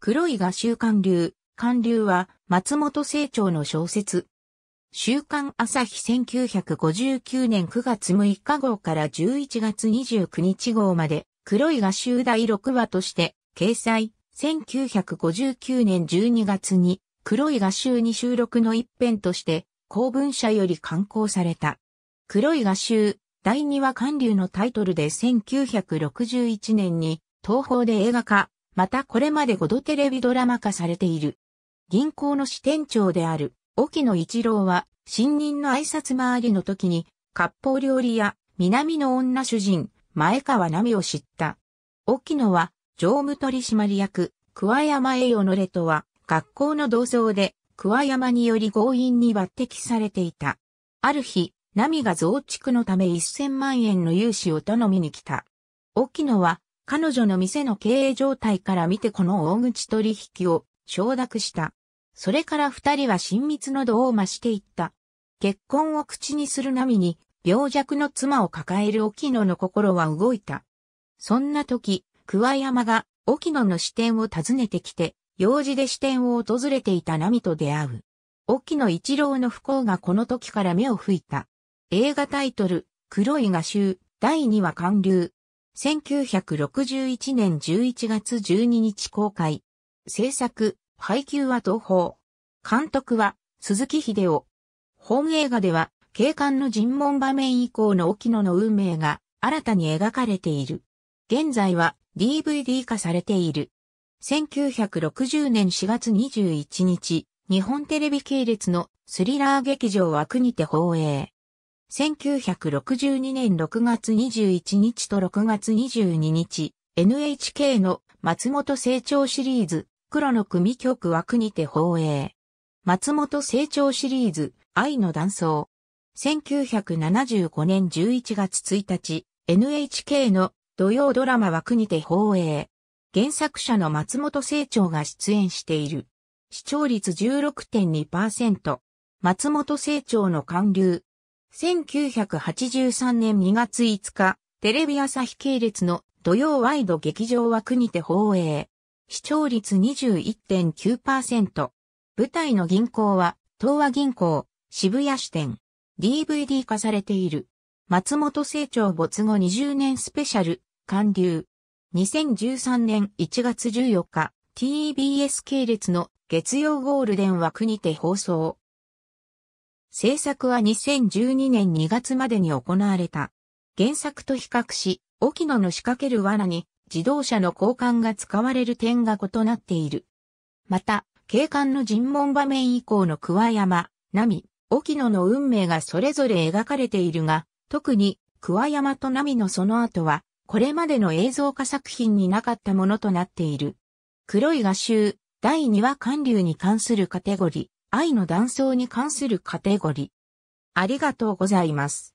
黒い画集韓流、韓流は松本清張の小説。週刊朝日1959年9月6日号から11月29日号まで、黒い画集第6話として、掲載、1959年12月に、黒い画集に収録の一編として、公文社より刊行された。黒い画集、第2話韓流のタイトルで1961年に、東方で映画化、またこれまで5度テレビドラマ化されている。銀行の支店長である、沖野一郎は、新任の挨拶回りの時に、割烹料理屋、南の女主人、前川奈美を知った。沖野は、常務取締役、桑山栄与のレとは、学校の同窓で、桑山により強引に抜擢されていた。ある日、奈美が増築のため1000万円の融資を頼みに来た。沖野は彼女の店の経営状態から見てこの大口取引を承諾した。それから二人は親密の度を増していった。結婚を口にする波に、病弱の妻を抱える沖野の心は動いた。そんな時、桑山が沖野の支店を訪ねてきて、用事で支店を訪れていた波と出会う。沖野一郎の不幸がこの時から目を吹いた。映画タイトル、黒い画集、第2話韓流、1961年11月12日公開。制作、配給は東宝。監督は、鈴木秀夫。本映画では、警官の尋問場面以降の沖野の運命が新たに描かれている。現在は DVD 化されている。1960年4月21日、日本テレビ系列のスリラー劇場枠にて放映。1962年6月21日と6月22日、NHK の松本成長シリーズ、黒の組曲枠にて放映。松本成長シリーズ、愛の断層。1975年11月1日、NHK の土曜ドラマ枠にて放映。原作者の松本清張が出演している。視聴率16.2%。松本清張の韓流、1983年2月5日、テレビ朝日系列の土曜ワイド劇場枠にて放映。視聴率21.9%。舞台の銀行は、東和銀行、渋谷支店。DVD 化されている。松本清張没後20年スペシャル、韓流。2013年1月14日、TBS 系列の月曜ゴールデン枠にて放送。制作は2012年2月までに行われた。原作と比較し、沖野の仕掛ける罠に自動車の交換が使われる点が異なっている。また、警官の尋問場面以降の桑山、波、沖野の運命がそれぞれ描かれているが、特に桑山とミのその後は、これまでの映像化作品になかったものとなっている。黒い画集、第2話韓流に関するカテゴリー。愛の断層に関するカテゴリ。ありがとうございます。